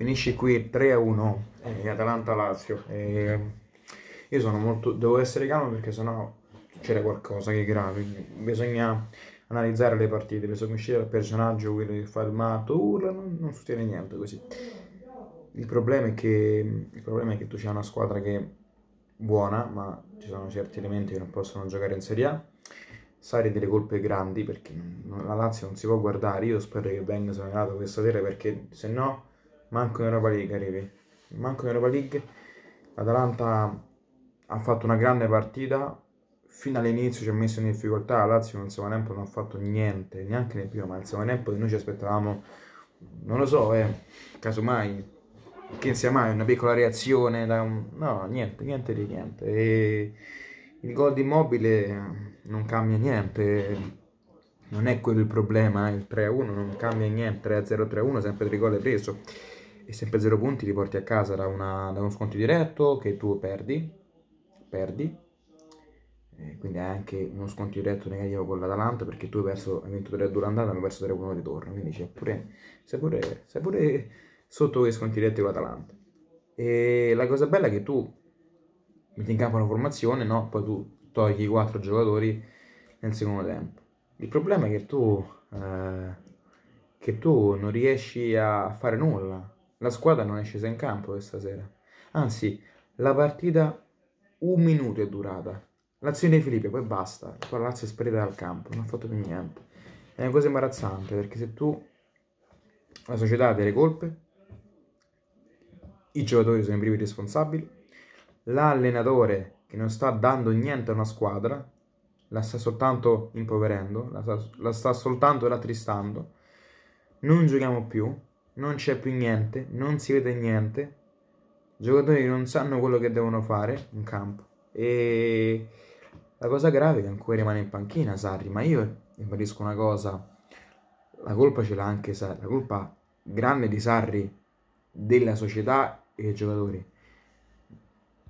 finisce qui 3-1 a eh, Atalanta-Lazio. Eh, io sono molto, devo essere calmo perché sennò c'era qualcosa che è grave. Bisogna analizzare le partite, bisogna uscire dal personaggio, quello che fa il matto, urla, non, non sostiene niente così. Il problema, è che, il problema è che tu c'è una squadra che è buona, ma ci sono certi elementi che non possono giocare in Serie A. Sarei delle colpe grandi perché la Lazio non si può guardare. Io spero che venga segnalato questa sera perché se no manco in Europa League arrivi. Manco in Europa League. L'Atalanta ha fatto una grande partita. Fino all'inizio ci ha messo in difficoltà. La Lazio nel secondo tempo non ha fatto niente, neanche nel primo, ma nel secondo tempo noi ci aspettavamo, non lo so, eh, casomai che sia mai una piccola reazione da un... no niente niente di niente e il gol di immobile non cambia niente non è quello il problema il 3-1 non cambia niente 3-0 3-1 sempre tre gol preso e sempre 0 punti li porti a casa da, una, da uno sconto diretto che tu perdi, perdi. Eh, quindi è anche uno sconto diretto negativo con l'Atalanta perché tu hai perso hai vinto 3 a 2 l'andata e hai perso 3 a 1 ritorno quindi c'è pure, sei pure, sei pure sotto i sconti diretti con l'Atalanta e la cosa bella è che tu metti in campo una formazione no? poi tu togli 4 giocatori nel secondo tempo il problema è che tu eh, che tu non riesci a fare nulla la squadra non è scesa in campo questa sera. Anzi, la partita un minuto è durata. L'azione di Filippo poi basta. La Lazio è sparita dal campo, non ha fatto più niente. È una cosa imbarazzante perché se tu la società ha delle colpe, i giocatori sono i primi responsabili, l'allenatore che non sta dando niente a una squadra, la sta soltanto impoverendo, la sta, la sta soltanto rattristando, non giochiamo più, non c'è più niente, non si vede niente, i giocatori non sanno quello che devono fare in campo e la cosa grave è che ancora rimane in panchina Sarri, ma io ribadisco una cosa, la colpa ce l'ha anche Sarri, la colpa grande di Sarri, della società e dei giocatori,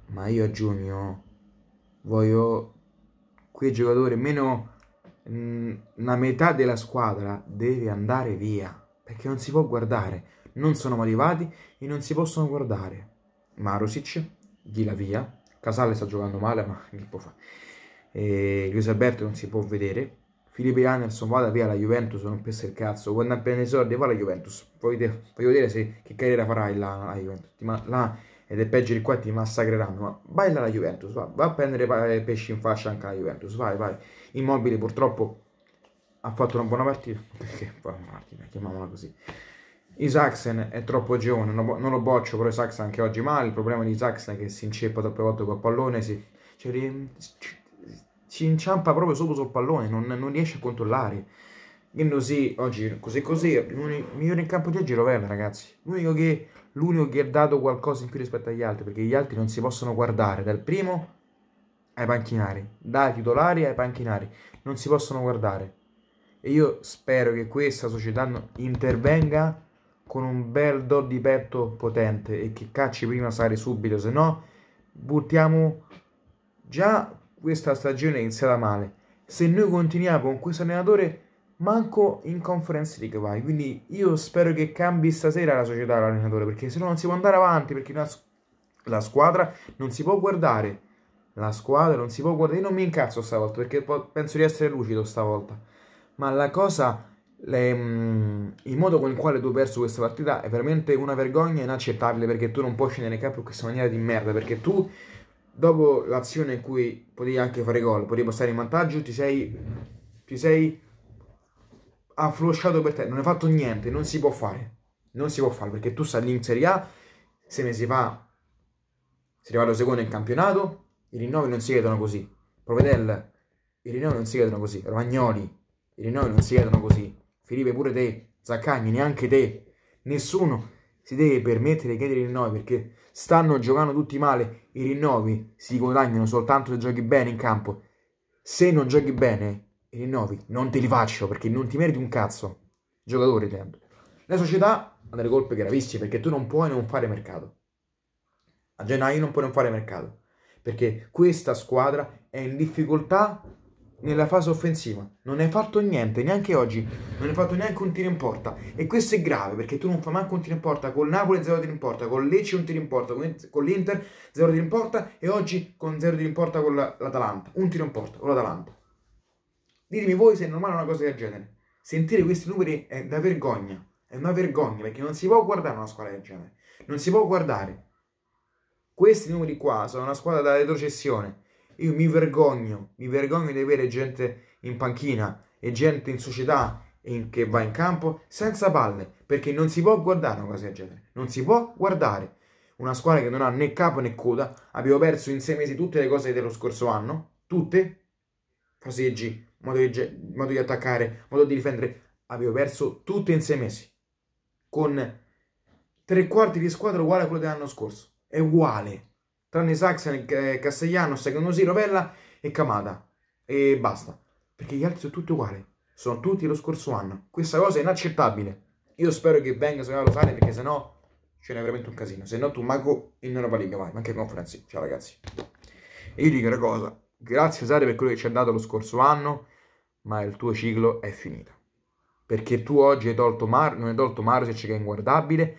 ma io a giugno voglio quei giocatori, meno mh, mm, la metà della squadra deve andare via perché non si può guardare, non sono motivati e non si possono guardare. Marusic, di la via, Casale sta giocando male, ma che può fare? E Alberto non si può vedere. Filippo Anderson vada via la Juventus, non pensa il cazzo. Quando appena preso i soldi va alla Juventus. Voglio, vedere se, che carriera farai là, la Juventus. ma, là, ed è peggio di qua ti massacreranno. Ma vai là alla Juventus, va, va a prendere eh, pesci in faccia anche la Juventus, vai, vai. Immobile purtroppo ha fatto una buona partita, perché buona partita, chiamiamola così. Isaacsen è troppo giovane, non lo boccio, però Isaacsen anche oggi male, il problema di Isaacsen è che si inceppa troppe volte col pallone, si, cioè, si inciampa proprio sopra sul pallone, non, non, riesce a controllare. Gendouzi oggi così così, il migliore in campo di oggi è Rovella ragazzi, l'unico che, l'unico che ha dato qualcosa in più rispetto agli altri, perché gli altri non si possono guardare dal primo ai panchinari, dai titolari ai panchinari, non si possono guardare e io spero che questa società intervenga con un bel do di petto potente e che cacci prima Sari subito, se no buttiamo già questa stagione è iniziata male. Se noi continuiamo con questo allenatore, manco in Conference League vai. Quindi io spero che cambi stasera la società l'allenatore, perché se no non si può andare avanti, perché la squadra non si può guardare. La squadra non si può guardare. Io non mi incazzo stavolta, perché penso di essere lucido stavolta ma la cosa, le, mm, il modo con il quale tu hai perso questa partita è veramente una vergogna inaccettabile perché tu non puoi scendere in campo in questa maniera di merda, perché tu dopo l'azione in cui potevi anche fare gol, potevi passare in vantaggio, ti sei, ti sei afflosciato per te, non hai fatto niente, non si può fare, non si può fare perché tu stai lì in Serie A, sei mesi fa sei arrivato secondo in campionato, i rinnovi non si vedono così, Provedel, i rinnovi non si vedono così, Romagnoli, i rinnovi non si chiedono così. Filipe, pure te. Zaccagni, neanche te. Nessuno si deve permettere di chiedere i rinnovi perché stanno giocando tutti male. I rinnovi si guadagnano soltanto se giochi bene in campo. Se non giochi bene, i rinnovi non te li faccio perché non ti meriti un cazzo. Giocatore, tempo. La società ha delle colpe gravissime perché tu non puoi non fare mercato. A gennaio non puoi non fare mercato perché questa squadra è in difficoltà nella fase offensiva. Non hai fatto niente, neanche oggi. Non hai fatto neanche un tiro in porta. E questo è grave perché tu non fai manco un tiro in porta. Con Napoli zero tiro in porta, con Lecce un tiro in porta, con l'Inter zero tiro in porta e oggi con zero tiro in porta con l'Atalanta. Un tiro in porta con l'Atalanta. Ditemi voi se è normale una cosa del genere. Sentire questi numeri è da vergogna. È una vergogna perché non si può guardare una squadra del genere. Non si può guardare. Questi numeri qua sono una squadra da retrocessione io mi vergogno, mi vergogno di avere gente in panchina e gente in società in, che va in campo senza palle, perché non si può guardare una cosa del genere, non si può guardare. Una squadra che non ha né capo né coda, abbiamo perso in sei mesi tutte le cose dello scorso anno, tutte, fraseggi, modo di, modo di attaccare, modo di difendere, abbiamo perso tutte in sei mesi, con tre quarti di squadra uguale a quello dell'anno scorso, è uguale, tranne Saxen, eh, eh, Castellano, Saganosi, Rovella e Camada. E basta, perché gli altri sono tutti uguali, sono tutti lo scorso anno. Questa cosa è inaccettabile. Io spero che venga a Rosale perché sennò ce n'è veramente un casino. Se no tu manco in Europa League vai, ma anche conferenze. Ciao ragazzi. E io dico una cosa, grazie Sare per quello che ci ha dato lo scorso anno, ma il tuo ciclo è finito. Perché tu oggi hai tolto Mar, non hai tolto Mario se c'è che è inguardabile,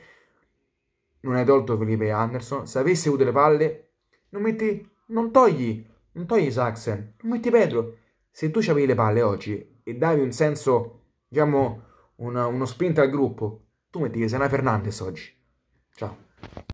non hai tolto Felipe Anderson, se avessi avuto le palle, non metti, non togli, non togli Saxen, non metti Pedro. Se tu ci avevi le palle oggi e davi un senso, diciamo, una, uno spinta al gruppo, tu metti che sei una Fernandez oggi. Ciao.